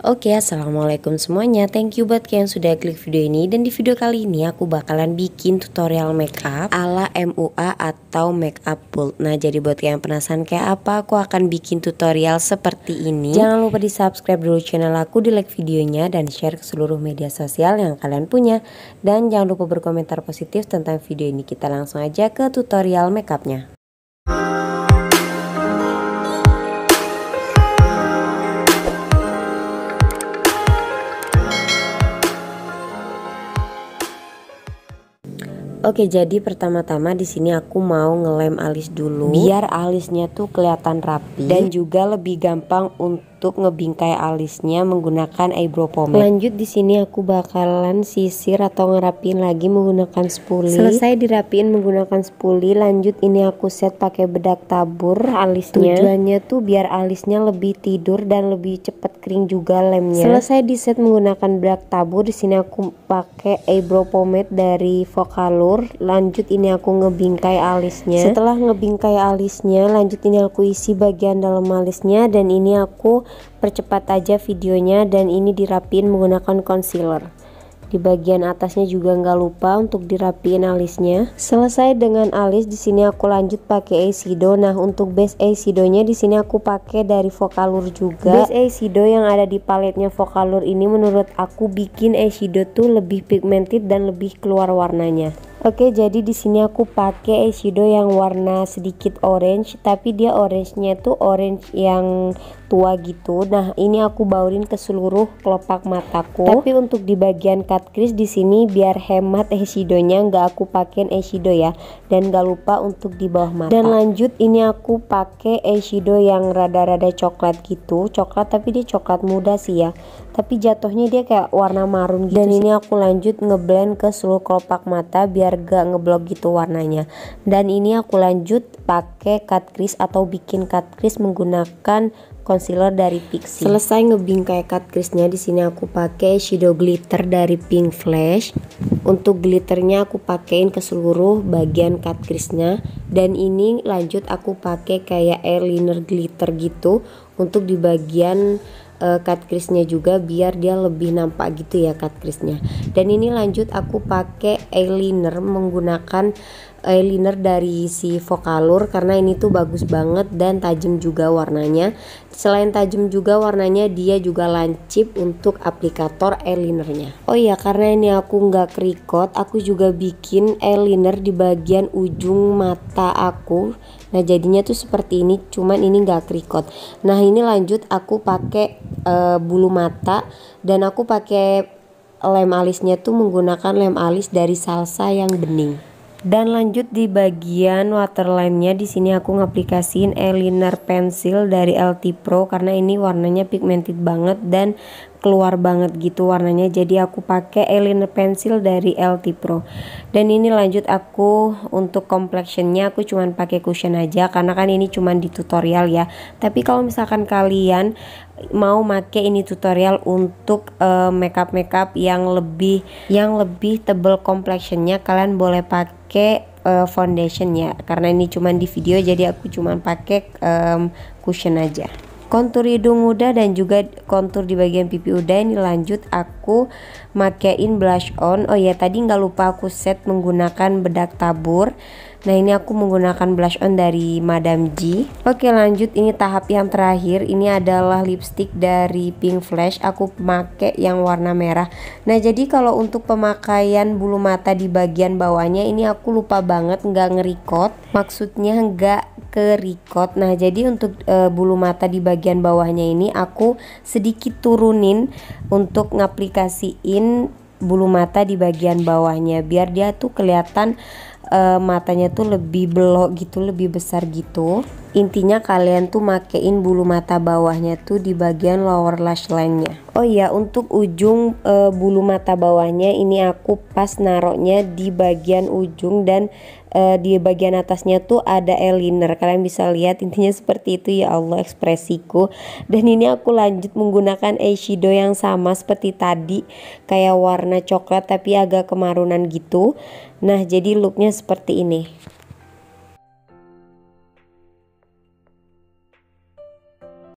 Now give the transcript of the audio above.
Oke, assalamualaikum semuanya. Thank you buat kalian sudah klik video ini. Dan di video kali ini aku bakalan bikin tutorial makeup ala MUA atau makeup bold. Nah, jadi buat kalian penasaran kayak apa, aku akan bikin tutorial seperti ini. Jangan lupa di subscribe dulu channel aku, di like videonya, dan share ke seluruh media sosial yang kalian punya. Dan jangan lupa berkomentar positif tentang video ini. Kita langsung aja ke tutorial makeupnya. Oke, jadi pertama-tama di sini aku mau ngelem alis dulu biar alisnya tuh kelihatan rapi dan juga lebih gampang untuk untuk ngebingkai alisnya menggunakan eyebrow pomade. Lanjut di sini aku bakalan sisir atau ngerapin lagi menggunakan spoolie. Selesai dirapiin menggunakan spoolie, lanjut ini aku set pakai bedak tabur alisnya. Tujuannya tuh biar alisnya lebih tidur dan lebih cepat kering juga lemnya. Selesai di set menggunakan bedak tabur, di sini aku pakai eyebrow pomade dari Vokalur. Lanjut ini aku ngebingkai alisnya. Setelah ngebingkai alisnya, lanjut ini aku isi bagian dalam alisnya dan ini aku percepat aja videonya dan ini dirapiin menggunakan concealer di bagian atasnya juga nggak lupa untuk dirapiin alisnya selesai dengan alis di sini aku lanjut pakai eyeshadow nah untuk base eyeshadow di sini aku pakai dari Vokalur juga base eyeshadow yang ada di paletnya Vokalur ini menurut aku bikin eyeshadow tuh lebih pigmented dan lebih keluar warnanya Oke, jadi di sini aku pakai eyeshadow yang warna sedikit orange, tapi dia orange-nya tuh orange yang tua gitu. Nah, ini aku baurin ke seluruh kelopak mataku. Tapi untuk di bagian cut crease di sini biar hemat eyeshadownya nggak aku pakein eyeshadow ya. Dan nggak lupa untuk di bawah mata. Dan lanjut ini aku pakai eyeshadow yang rada-rada coklat gitu. Coklat tapi dia coklat muda sih ya. Tapi jatuhnya dia kayak warna marun gitu. Dan sih. ini aku lanjut ngeblend ke seluruh kelopak mata biar gak ngeblok gitu warnanya. Dan ini aku lanjut pakai cut crease atau bikin cut crease menggunakan concealer dari Pixi. Selesai ngebingkai cut crease-nya di sini aku pakai shadow glitter dari Pink Flash. Untuk glitternya aku pakein ke seluruh bagian cut crease-nya dan ini lanjut aku pakai kayak eyeliner glitter gitu untuk di bagian uh, cut crease-nya juga biar dia lebih nampak gitu ya cut crease-nya. Dan ini lanjut aku pakai eyeliner menggunakan eyeliner dari si Vokalur karena ini tuh bagus banget dan tajam juga warnanya. Selain tajam juga warnanya dia juga lancip untuk aplikator eyelinernya. Oh iya karena ini aku nggak kerikot, aku juga bikin eyeliner di bagian ujung mata aku. Nah jadinya tuh seperti ini, cuman ini nggak kerikot. Nah ini lanjut aku pakai e, bulu mata dan aku pakai lem alisnya tuh menggunakan lem alis dari salsa yang bening dan lanjut di bagian waterline-nya di sini aku ngaplikasiin eyeliner pensil dari LT Pro karena ini warnanya pigmented banget dan keluar banget gitu warnanya jadi aku pakai eyeliner pensil dari LT Pro dan ini lanjut aku untuk complexionnya aku cuman pakai cushion aja karena kan ini cuman di tutorial ya tapi kalau misalkan kalian mau make ini tutorial untuk uh, eh, makeup makeup yang lebih yang lebih tebel complexionnya kalian boleh pakai uh, eh, foundation ya karena ini cuman di video jadi aku cuman pakai um, cushion aja kontur hidung udah dan juga kontur di bagian pipi udah ini lanjut aku makein blush on oh ya tadi nggak lupa aku set menggunakan bedak tabur Nah ini aku menggunakan blush on dari Madame G Oke lanjut ini tahap yang terakhir Ini adalah lipstick dari Pink Flash Aku pakai yang warna merah Nah jadi kalau untuk pemakaian bulu mata di bagian bawahnya Ini aku lupa banget nggak ngerikot Maksudnya nggak ke record nah jadi untuk e, bulu mata di bagian bawahnya ini aku sedikit turunin untuk ngaplikasiin bulu mata di bagian bawahnya biar dia tuh kelihatan e, matanya tuh lebih belok gitu lebih besar gitu intinya kalian tuh makein bulu mata bawahnya tuh di bagian lower lash line-nya oh iya untuk ujung e, bulu mata bawahnya ini aku pas naroknya di bagian ujung dan e, di bagian atasnya tuh ada eyeliner kalian bisa lihat intinya seperti itu ya Allah ekspresiku dan ini aku lanjut menggunakan eyeshadow yang sama seperti tadi kayak warna coklat tapi agak kemarunan gitu nah jadi looknya seperti ini